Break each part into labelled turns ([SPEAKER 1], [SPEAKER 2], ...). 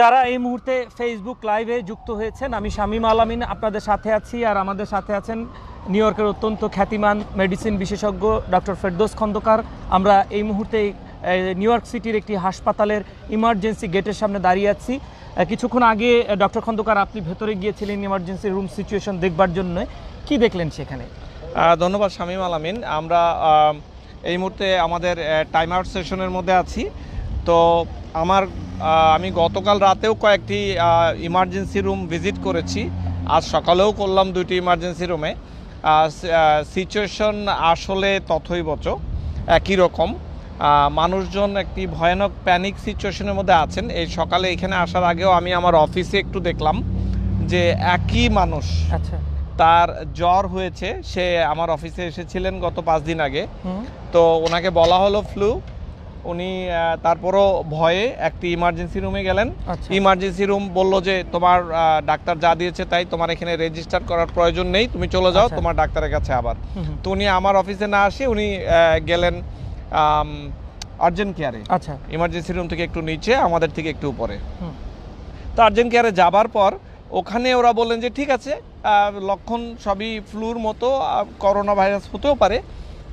[SPEAKER 1] যারা এই মুহূর্তে ফেসবুক লাইভে যুক্ত হয়েছেন আমি শামীম আলামিন আপনাদের সাথে আছি আর আমাদের সাথে আছেন নিউ ইয়র্কের অত্যন্ত খ্যাতিমান মেডিসিন বিশেষজ্ঞ ডক্টর ফেরদোস খন্দকার আমরা এই মুহূর্তে নিউ ইয়র্ক সিটির একটি হাসপাতালের ইমার্জেন্সি গেটের সামনে দাঁড়িয়ে আছি কিছুক্ষণ আগে ডক্টর খন্দকার আপনি ভেতরে গিয়েছিলেন ইমার্জেন্সি রুম সিচুয়েশন দেখবার জন্য কি দেখলেন সেখানে
[SPEAKER 2] ধন্যবাদ শামীম আলামিন আমরা এই মুহূর্তে আমাদের টাইম আউট সেশনের মধ্যে আছি তো আমার আমি গতকাল রাতেও কয়েকটি ইমার্জেন্সি রুম ভিজিট করেছি আজ সকালেও করলাম দুইটি ইমার্জেন্সি রুমে সিচুয়েশন আসলে তথৈবচ একই রকম মানুষজন একটি ভয়ানক প্যানিক সিচুয়েশনের মধ্যে আছেন এই সকালে এখানে আসার আগেও আমি আমার অফিসে একটু দেখলাম যে একই মানুষ আচ্ছা তার জ্বর হয়েছে সে আমার অফিসে এসেছিলেন গত পাঁচ দিন আগে তো ওনাকে বলা হলো ফ্লু উনি তারপরও ভয়ে একটি ইমার্জেন্সি রুমে গেলেন ইমার্জেন্সি আচ্ছা। রুম বলল যে তোমার ডাক্তার যা দিয়েছে তাই তোমার এখানে রেজিস্টার করার প্রয়োজন নেই তুমি চলে যাও আচ্ছা। তোমার ডাক্তারের কাছে আবার তো উনি আমার অফিসে না আসে উনি গেলেন আর্জেন্ট কেয়ারে আচ্ছা ইমার্জেন্সি রুম থেকে একটু নিচে আমাদের থেকে একটু উপরে তো আর্জেন্ট কেয়ারে যাবার পর ওখানে ওরা বললেন যে ঠিক আছে লক্ষণ সবই ফ্লুর মতো করোনা ভাইরাস হতেও পারে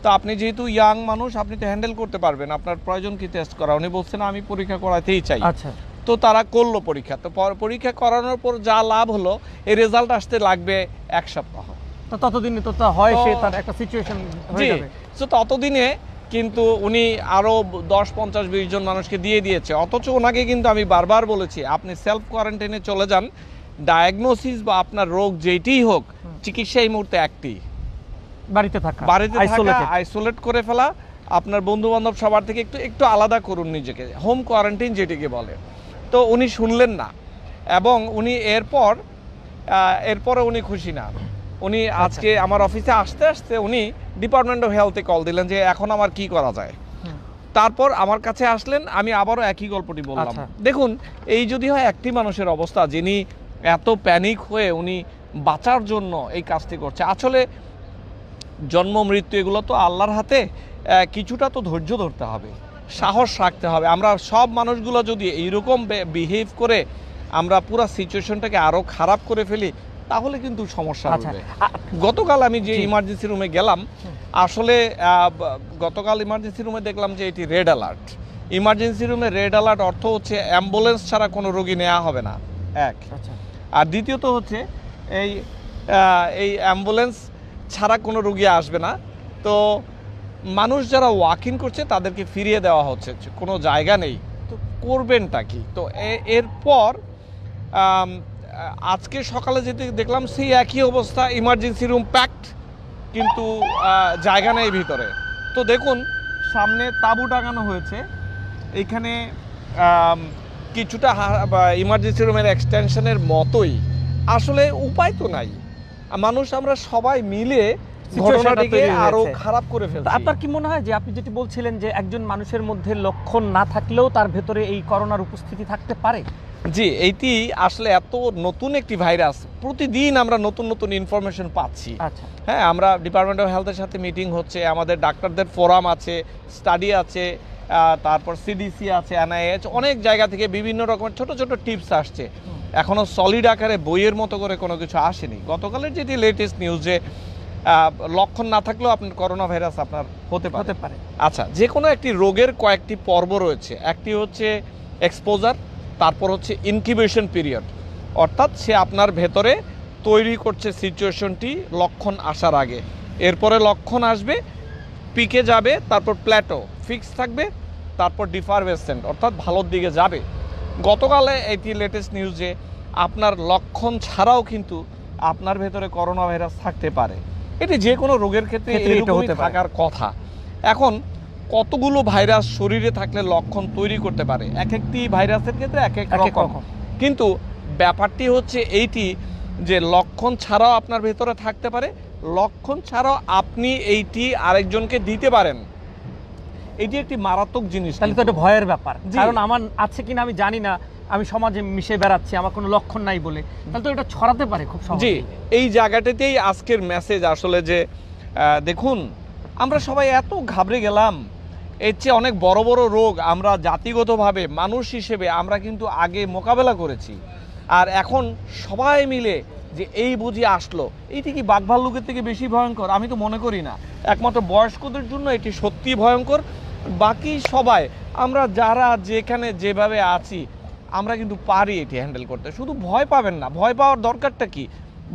[SPEAKER 2] তো আপনি যেহেতু ইয়াং মানুষ আপনি তো হ্যান্ডেল করতে পারবেন আপনার প্রয়োজন কি টেস্ট করা উনি বলছেন আমি পরীক্ষা করাতেই চাই আচ্ছা তো তারা করলো পরীক্ষা তো পরীক্ষা করানোর পর যা লাভ হলো এই রেজাল্ট আসতে লাগবে এক সপ্তাহ
[SPEAKER 1] তো ততদিনে তো তা হয় সে তার একটা সিচুয়েশন হয়ে যাবে তো ততদিনে কিন্তু
[SPEAKER 2] উনি আরও দশ পঞ্চাশ বিশ জন মানুষকে দিয়ে দিয়েছে অথচ ওনাকে কিন্তু আমি বারবার বলেছি আপনি সেলফ কোয়ারেন্টাইনে চলে যান ডায়াগনোসিস বা আপনার রোগ যেইটি হোক চিকিৎসা এই মুহূর্তে একটি
[SPEAKER 1] বাড়িতে থাকা বাড়িতে থাকা
[SPEAKER 2] আইসোলেট করে ফেলা আপনার বন্ধু বান্ধব সবার থেকে একটু একটু আলাদা করুন নিজেকে হোম কোয়ারেন্টাইন যেটিকে বলে তো উনি শুনলেন না এবং উনি এরপর এরপরে উনি খুশি না উনি আচ্ছা। আজকে আমার অফিসে আসতে আসতে উনি ডিপার্টমেন্ট অফ হেলথে কল দিলেন যে এখন আমার কি করা যায় তারপর আমার কাছে আসলেন আমি আবারও একই গল্পটি বললাম আচ্ছা। দেখুন এই যদি হয় একটি মানুষের অবস্থা যিনি এত প্যানিক হয়ে উনি বাঁচার জন্য এই কাজটি করছে আসলে জন্ম মৃত্যু এগুলো তো আল্লাহর হাতে কিছুটা তো ধৈর্য ধরতে হবে সাহস রাখতে হবে আমরা সব মানুষগুলো যদি এইরকম বিহেভ করে আমরা পুরো সিচুয়েশনটাকে আরও খারাপ করে ফেলি তাহলে কিন্তু সমস্যা আচ্ছা। হবে গতকাল আমি যে ইমার্জেন্সি রুমে গেলাম আসলে গতকাল ইমার্জেন্সি রুমে দেখলাম যে এটি রেড অ্যালার্ট ইমার্জেন্সি রুমে রেড অ্যালার্ট অর্থ হচ্ছে অ্যাম্বুলেন্স ছাড়া কোনো রোগী নেওয়া হবে না এক আচ্ছা। আর দ্বিতীয়ত হচ্ছে এই এই অ্যাম্বুলেন্স ছাড়া কোনো রুগী আসবে না তো মানুষ যারা ওয়াকিং করছে তাদেরকে ফিরিয়ে দেওয়া হচ্ছে কোনো জায়গা নেই তো করবেনটা কি তো এরপর আজকে সকালে যেতে দেখলাম সেই একই অবস্থা ইমার্জেন্সি রুম প্যাকড কিন্তু জায়গা নেই ভিতরে তো দেখুন সামনে তাঁবু টাঙানো হয়েছে এখানে কিছুটা ইমার্জেন্সি রুমের এক্সটেনশনের মতোই আসলে উপায় তো নাই মানুষ আমরা
[SPEAKER 1] সবাই মিলে ঘটনাটিকে আরো খারাপ
[SPEAKER 2] করে ফেলছে আপনার
[SPEAKER 1] কি মনে হয় যে আপনি যেটি বলছিলেন যে একজন মানুষের মধ্যে লক্ষণ না থাকলেও তার ভেতরে এই করোনার উপস্থিতি থাকতে পারে
[SPEAKER 2] জি এইটি আসলে এত নতুন একটি ভাইরাস প্রতিদিন আমরা
[SPEAKER 1] নতুন নতুন ইনফরমেশন
[SPEAKER 2] পাচ্ছি আচ্ছা। হ্যাঁ আমরা ডিপার্টমেন্ট অফ হেলথের সাথে মিটিং হচ্ছে আমাদের ডাক্তারদের ফোরাম আছে স্টাডি আছে তারপর সিডিসি আছে এনআইএচ অনেক জায়গা থেকে বিভিন্ন রকমের ছোট ছোট টিপস আসছে এখনও সলিড আকারে বইয়ের মতো করে কোনো কিছু আসেনি গতকালের যেটি লেটেস্ট নিউজ যে লক্ষণ না থাকলেও আপনার করোনা ভাইরাস আপনার হতে পারে পারে আচ্ছা যে কোনো একটি রোগের কয়েকটি পর্ব রয়েছে একটি হচ্ছে এক্সপোজার তারপর হচ্ছে ইনকিউবেশন পিরিয়ড অর্থাৎ সে আপনার ভেতরে তৈরি করছে সিচুয়েশনটি লক্ষণ আসার আগে এরপরে লক্ষণ আসবে পিকে যাবে তারপর প্ল্যাটো ফিক্স থাকবে তারপর ডিফারভেসেন্ট অর্থাৎ ভালোর দিকে যাবে গতকালে এটি লেটেস্ট নিউজে আপনার লক্ষণ ছাড়াও কিন্তু আপনার ভেতরে করোনা ভাইরাস থাকতে পারে এটি যে কোনো রোগের ক্ষেত্রে থাকার কথা এখন কতগুলো ভাইরাস শরীরে থাকলে লক্ষণ তৈরি করতে পারে এক একটি ভাইরাসের ক্ষেত্রে এক এক রকম কিন্তু ব্যাপারটি হচ্ছে এইটি যে লক্ষণ ছাড়াও আপনার ভেতরে থাকতে পারে লক্ষণ ছাড়াও আপনি এইটি আরেকজনকে দিতে পারেন
[SPEAKER 1] এটি একটি মারাত্মক জিনিস তাহলে তো একটা ভয়ের ব্যাপার কারণ আমার আছে কিনা আমি জানি না আমি সমাজে মিশে বেড়াচ্ছি আমার কোনো লক্ষণ নাই বলে তাহলে তো এটা ছড়াতে পারে খুব সহজে
[SPEAKER 2] এই জায়গাটাতেই আজকের মেসেজ আসলে যে দেখুন আমরা সবাই এত ঘাবড়ে গেলাম এর চেয়ে অনেক বড় বড় রোগ আমরা জাতিগতভাবে মানুষ হিসেবে আমরা কিন্তু আগে মোকাবেলা করেছি আর এখন সবাই মিলে যে এই বুঝি আসলো এইটি কি বাঘভাল্লুকের থেকে বেশি ভয়ঙ্কর আমি তো মনে করি না একমাত্র বয়স্কদের জন্য এটি সত্যি ভয়ঙ্কর বাকি সবাই আমরা যারা যেখানে যেভাবে আছি আমরা কিন্তু পারি এটি হ্যান্ডেল করতে শুধু ভয় পাবেন না ভয় পাওয়ার দরকারটা কি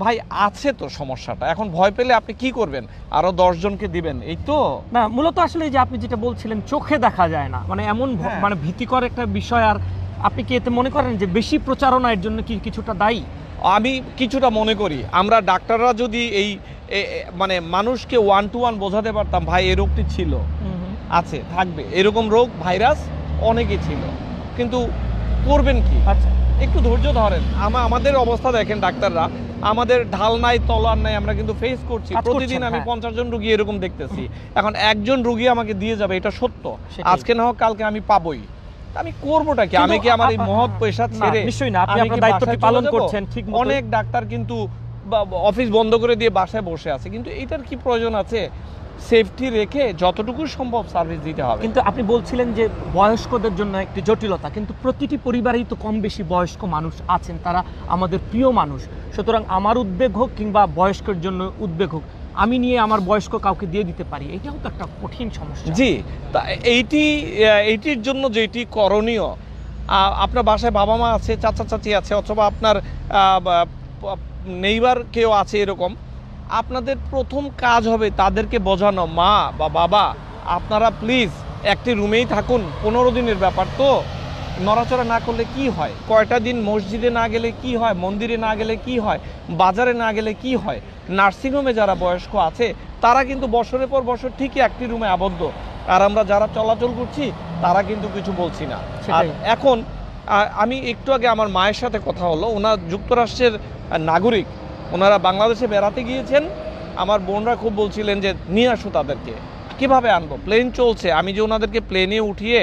[SPEAKER 2] ভাই আছে তো সমস্যাটা এখন
[SPEAKER 1] ভয় পেলে আপনি কি করবেন আরো দশজনকে দিবেন এই তো না মূলত আসলে যে আপনি যেটা বলছিলেন চোখে দেখা যায় না মানে এমন হ্যাঁ। মানে ভীতিকর একটা বিষয় আর আপনি কি এতে মনে করেন যে বেশি প্রচারণা এর জন্য কি কিছুটা দায়ী আমি কিছুটা মনে করি আমরা ডাক্তাররা যদি এই
[SPEAKER 2] মানে মানুষকে ওয়ান টু ওয়ান বোঝাতে পারতাম ভাই এ রোগটি ছিল আছে থাকবে এরকম রোগ ভাইরাস অনেকে ছিল কিন্তু করবেন কি আচ্ছা একটু ধৈর্য ধরেন আমাদের অবস্থা দেখেন ডাক্তাররা আমাদের ঢাল নাই তলার নাই আমরা কিন্তু ফেস করছি প্রতিদিন আমি হ্যাঁ। পঞ্চাশ জন রুগী এরকম দেখতেছি এখন একজন রুগী আমাকে দিয়ে যাবে এটা সত্য আজকে না হোক কালকে আমি পাবই আমি করবোটা কি আমি কি আমার এই মহৎ পেশা ছেড়ে নিশ্চয়ই না আপনি আপনার দায়িত্বটি পালন করছেন ঠিক অনেক ডাক্তার কিন্তু অফিস বন্ধ করে দিয়ে বাসায়
[SPEAKER 1] বসে আছে কিন্তু এটার কি প্রয়োজন আছে সেফটি রেখে যতটুকু সম্ভব সার্ভিস দিতে হবে কিন্তু আপনি বলছিলেন যে বয়স্কদের জন্য একটি জটিলতা কিন্তু প্রতিটি পরিবারেই তো কম বেশি বয়স্ক মানুষ আছেন তারা আমাদের প্রিয় মানুষ সুতরাং আমার উদ্বেগ হোক কিংবা বয়স্কের জন্য উদ্বেগ হোক আমি নিয়ে আমার বয়স্ক কাউকে দিয়ে দিতে পারি এটাও তো একটা কঠিন সমস্যা জি তা
[SPEAKER 2] এইটি এইটির জন্য যেটি করণীয় আপনার বাসায় বাবা মা আছে চাচা চাচি আছে অথবা আপনার নেইবার কেউ আছে এরকম আপনাদের প্রথম কাজ হবে তাদেরকে বোঝানো মা বা বাবা আপনারা প্লিজ একটি রুমেই থাকুন পনেরো দিনের ব্যাপার তো নড়াচড়া না করলে কি হয় কয়টা দিন মসজিদে না গেলে কি হয় মন্দিরে না গেলে কি হয় বাজারে না গেলে কি হয় নার্সিংহোমে যারা বয়স্ক আছে তারা কিন্তু বছরের পর বছর ঠিকই একটি রুমে আবদ্ধ আর আমরা যারা চলাচল করছি তারা কিন্তু কিছু বলছি না আর এখন আমি একটু আগে আমার মায়ের সাথে কথা হলো ওনার যুক্তরাষ্ট্রের নাগরিক ওনারা বাংলাদেশে বেড়াতে গিয়েছেন আমার বোনরা খুব বলছিলেন যে নিয়ে আসো তাদেরকে কিভাবে আনবো প্লেন চলছে আমি যে ওনাদেরকে প্লেনে উঠিয়ে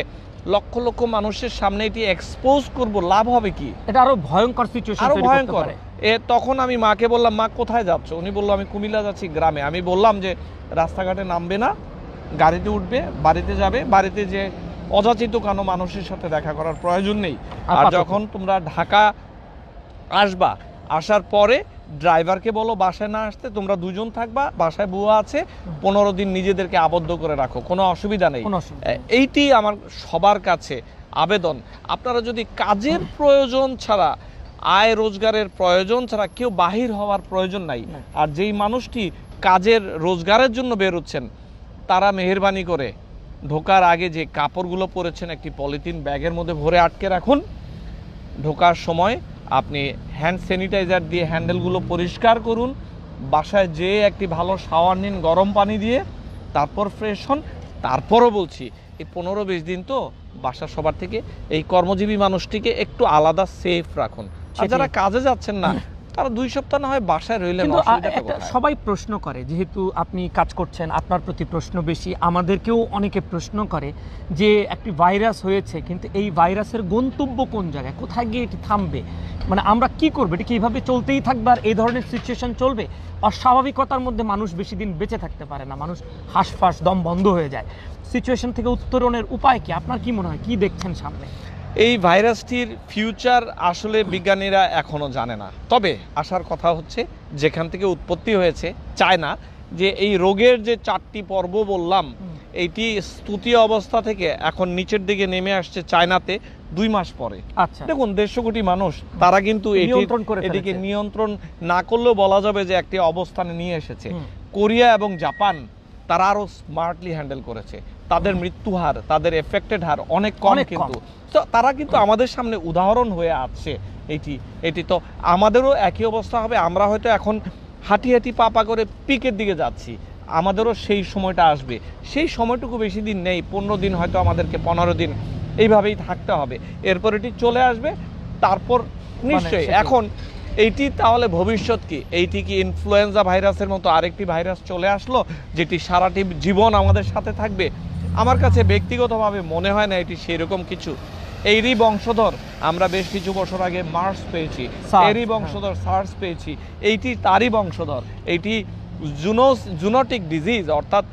[SPEAKER 2] লক্ষ লক্ষ মানুষের সামনে এটি এক্সপোজ করব লাভ হবে কি এটা আরো ভয়ঙ্কর সিচুয়েশন আরো ভয়ঙ্কর এ তখন আমি মাকে বললাম মা কোথায় যাচ্ছ উনি বললো আমি কুমিল্লা যাচ্ছি গ্রামে আমি বললাম যে রাস্তাঘাটে নামবে না গাড়িতে উঠবে বাড়িতে যাবে বাড়িতে যে অযাচিত কোনো মানুষের সাথে দেখা করার প্রয়োজন নেই আর যখন তোমরা ঢাকা আসবা আসার পরে ড্রাইভারকে বলো বাসায় না আসতে তোমরা দুজন থাকবা বাসায় বুয়া আছে পনেরো দিন নিজেদেরকে আবদ্ধ করে রাখো কোনো অসুবিধা নেই এইটি আমার সবার কাছে আবেদন আপনারা যদি কাজের প্রয়োজন ছাড়া আয় রোজগারের প্রয়োজন ছাড়া কেউ বাহির হওয়ার প্রয়োজন নাই আর যেই মানুষটি কাজের রোজগারের জন্য বেরোচ্ছেন তারা মেহরবানি করে ঢোকার আগে যে কাপড়গুলো পরেছেন একটি পলিথিন ব্যাগের মধ্যে ভরে আটকে রাখুন ঢোকার সময় আপনি হ্যান্ড স্যানিটাইজার দিয়ে হ্যান্ডেলগুলো পরিষ্কার করুন বাসায় যেয়ে একটি ভালো শাওয়ার নিন গরম পানি দিয়ে তারপর ফ্রেশ হন তারপরও বলছি এই পনেরো বিশ দিন তো বাসা সবার থেকে এই কর্মজীবী মানুষটিকে একটু আলাদা সেফ রাখুন যারা কাজে যাচ্ছেন না তারা দুই সপ্তাহ না হয় বাসায় রইলে
[SPEAKER 1] সবাই প্রশ্ন করে যেহেতু আপনি কাজ করছেন আপনার প্রতি প্রশ্ন বেশি আমাদেরকেও অনেকে প্রশ্ন করে যে একটি ভাইরাস হয়েছে কিন্তু এই ভাইরাসের গন্তব্য কোন জায়গায় কোথায় গিয়ে এটি থামবে মানে আমরা কি করবো এটি কীভাবে চলতেই থাকবে আর এই ধরনের সিচুয়েশন চলবে অস্বাভাবিকতার মধ্যে মানুষ বেশি দিন বেঁচে থাকতে পারে না মানুষ হাঁসফাঁস দম বন্ধ হয়ে যায় সিচুয়েশন থেকে উত্তরণের উপায় কি আপনার কি মনে হয় কি দেখছেন সামনে
[SPEAKER 2] এই ভাইরাসটির ফিউচার আসলে বিজ্ঞানীরা এখনও জানে না তবে আসার কথা হচ্ছে যেখান থেকে উৎপত্তি হয়েছে চায়না যে এই রোগের যে চারটি পর্ব বললাম এইটি স্তুতি অবস্থা থেকে এখন নিচের দিকে নেমে আসছে চায়নাতে দুই মাস পরে আচ্ছা দেখুন দেড়শো কোটি মানুষ তারা কিন্তু এটিকে নিয়ন্ত্রণ না করলেও বলা যাবে যে একটি অবস্থানে নিয়ে এসেছে কোরিয়া এবং জাপান তারা আরও স্মার্টলি হ্যান্ডেল করেছে তাদের মৃত্যু হার তাদের এফেক্টেড হার অনেক কম কিন্তু তো তারা কিন্তু আমাদের সামনে উদাহরণ হয়ে আছে এটি এটি তো আমাদেরও একই অবস্থা হবে আমরা হয়তো এখন হাঁটি হাঁটি পাপা করে পিকের দিকে যাচ্ছি আমাদেরও সেই সময়টা আসবে সেই সময়টুকু বেশি দিন নেই পনেরো দিন হয়তো আমাদেরকে পনেরো দিন এইভাবেই থাকতে হবে এরপর এটি চলে আসবে তারপর মানে নিশ্চয়ই এখন এইটি তাহলে ভবিষ্যৎ কি এইটি কি ইনফ্লুয়েঞ্জা ভাইরাসের মতো আরেকটি ভাইরাস চলে আসলো যেটি সারাটি জীবন আমাদের সাথে থাকবে আমার কাছে ব্যক্তিগতভাবে মনে হয় না এটি সেরকম কিছু এরই বংশধর আমরা বেশ কিছু বছর আগে মার্স পেয়েছি এরই হ্যাঁ। বংশধর সার্স পেয়েছি এইটি তারই বংশধর এইটি জুনোস জুনোটিক ডিজিজ অর্থাৎ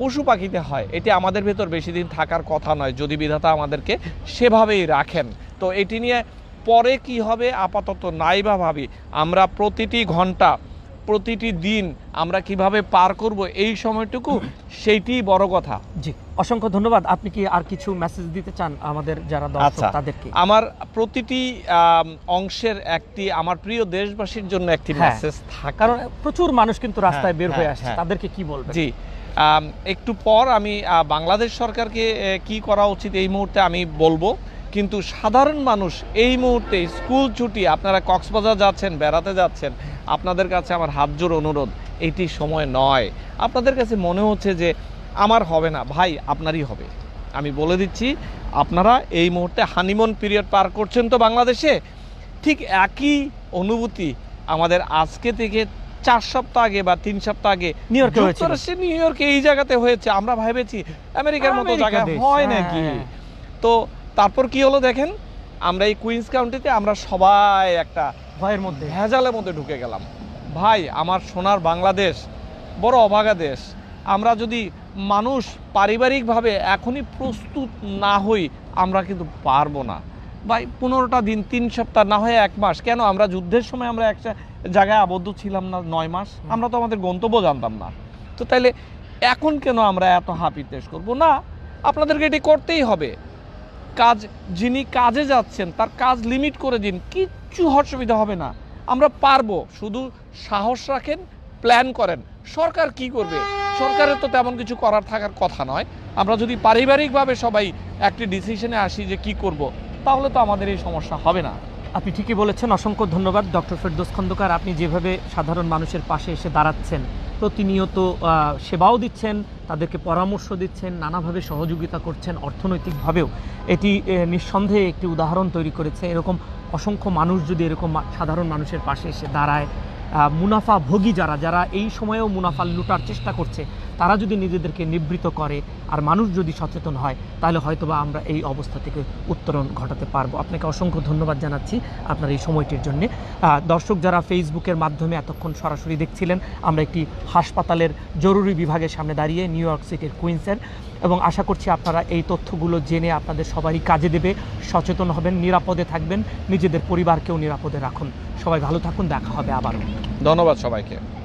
[SPEAKER 2] পশু পাখিতে হয় এটি আমাদের ভেতর বেশি দিন থাকার কথা নয় যদি বিধাতা আমাদেরকে সেভাবেই রাখেন তো এটি নিয়ে পরে কি হবে আপাতত নাই বা ভাবি আমরা প্রতিটি ঘন্টা প্রতিটি দিন আমরা কিভাবে পার করব এই সময়টুকু সেইটি বড় কথা
[SPEAKER 1] জি অসংখ্য ধন্যবাদ আপনি কি আর কিছু মেসেজ দিতে চান আমাদের যারা দর্শক আচ্ছা, তাদেরকে
[SPEAKER 2] আমার প্রতিটি অংশের একটি আমার প্রিয় দেশবাসীর জন্য একটি মেসেজ হ্যাঁ, থাকে কারণ প্রচুর মানুষ কিন্তু হ্যাঁ, রাস্তায় বের হয়ে হ্যাঁ, আসছে তাদেরকে কি বলবেন জি একটু পর আমি বাংলাদেশ সরকারকে কি করা উচিত এই মুহূর্তে আমি বলবো কিন্তু সাধারণ মানুষ এই মুহূর্তে স্কুল ছুটি আপনারা কক্সবাজার যাচ্ছেন বেড়াতে যাচ্ছেন আপনাদের কাছে আমার জোর অনুরোধ এটি সময় নয় আপনাদের কাছে মনে হচ্ছে যে আমার হবে না ভাই আপনারই হবে আমি বলে দিচ্ছি আপনারা এই মুহূর্তে হানিমুন পিরিয়ড পার করছেন তো বাংলাদেশে ঠিক একই অনুভূতি আমাদের আজকে থেকে চার সপ্তাহ আগে বা তিন সপ্তাহ আগে নিউ ইয়র্কে হয়েছে নিউ ইয়র্কে এই জায়গাতে হয়েছে আমরা ভেবেছি আমেরিকার মতো জায়গা হয় হ্যাঁ, নাকি হ্যাঁ। তো তারপর কি হলো দেখেন আমরা এই কুইন্স কাউন্টিতে আমরা সবাই একটা ভয়ের মধ্যে ভেজালের মধ্যে ঢুকে গেলাম ভাই আমার সোনার বাংলাদেশ বড় অভাগা দেশ আমরা যদি মানুষ পারিবারিকভাবে এখনই প্রস্তুত না হই আমরা কিন্তু পারবো না ভাই পনেরোটা দিন তিন সপ্তাহ না হয় এক মাস কেন আমরা যুদ্ধের সময় আমরা একটা জায়গায় আবদ্ধ ছিলাম না নয় মাস আমরা তো আমাদের গন্তব্য জানতাম না তো তাইলে এখন কেন আমরা এত হাপিতেশ করব না আপনাদেরকে এটি করতেই হবে কাজ যিনি কাজে যাচ্ছেন তার কাজ লিমিট করে দিন কিচ্ছু অসুবিধা হবে না আমরা পারবো শুধু সাহস রাখেন প্ল্যান করেন সরকার কি করবে সরকারের তো তেমন কিছু করার থাকার কথা নয় আমরা যদি পারিবারিকভাবে
[SPEAKER 1] সবাই একটি ডিসিশনে আসি যে কি করব। তাহলে তো আমাদের এই সমস্যা হবে না আপনি ঠিকই বলেছেন অসংখ্য ধন্যবাদ ডক্টর ফেরদোস খন্দকার আপনি যেভাবে সাধারণ মানুষের পাশে এসে দাঁড়াচ্ছেন প্রতিনিয়ত সেবাও দিচ্ছেন তাদেরকে পরামর্শ দিচ্ছেন নানাভাবে সহযোগিতা করছেন অর্থনৈতিকভাবেও এটি নিঃসন্দেহে একটি উদাহরণ তৈরি করেছে এরকম অসংখ্য মানুষ যদি এরকম সাধারণ মানুষের পাশে এসে দাঁড়ায় মুনাফা ভোগী যারা যারা এই সময়েও মুনাফা লুটার চেষ্টা করছে তারা যদি নিজেদেরকে নিবৃত করে আর মানুষ যদি সচেতন হয় তাহলে হয়তোবা আমরা এই অবস্থা থেকে উত্তরণ ঘটাতে পারবো আপনাকে অসংখ্য ধন্যবাদ জানাচ্ছি আপনার এই সময়টির জন্য দর্শক যারা ফেসবুকের মাধ্যমে এতক্ষণ সরাসরি দেখছিলেন আমরা একটি হাসপাতালের জরুরি বিভাগের সামনে দাঁড়িয়ে নিউ ইয়র্ক সিটির কুইন্সের এবং আশা করছি আপনারা এই তথ্যগুলো জেনে আপনাদের সবারই কাজে দেবে সচেতন হবেন নিরাপদে থাকবেন নিজেদের পরিবারকেও নিরাপদে রাখুন সবাই ভালো থাকুন দেখা হবে আবারও
[SPEAKER 2] ধন্যবাদ সবাইকে